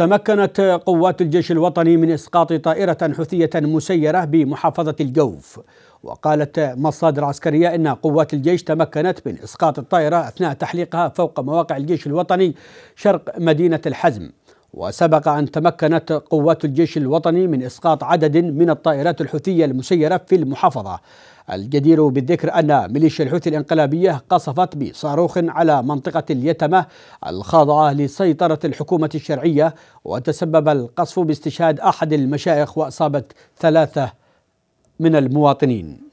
تمكنت قوات الجيش الوطني من اسقاط طائره حوثيه مسيره بمحافظه الجوف وقالت مصادر عسكريه ان قوات الجيش تمكنت من اسقاط الطائره اثناء تحليقها فوق مواقع الجيش الوطني شرق مدينه الحزم وسبق أن تمكنت قوات الجيش الوطني من إسقاط عدد من الطائرات الحوثية المسيرة في المحافظة الجدير بالذكر أن ميليشيا الحوثي الانقلابية قصفت بصاروخ على منطقة اليتمة الخاضعة لسيطرة الحكومة الشرعية وتسبب القصف باستشهاد أحد المشايخ وأصابت ثلاثة من المواطنين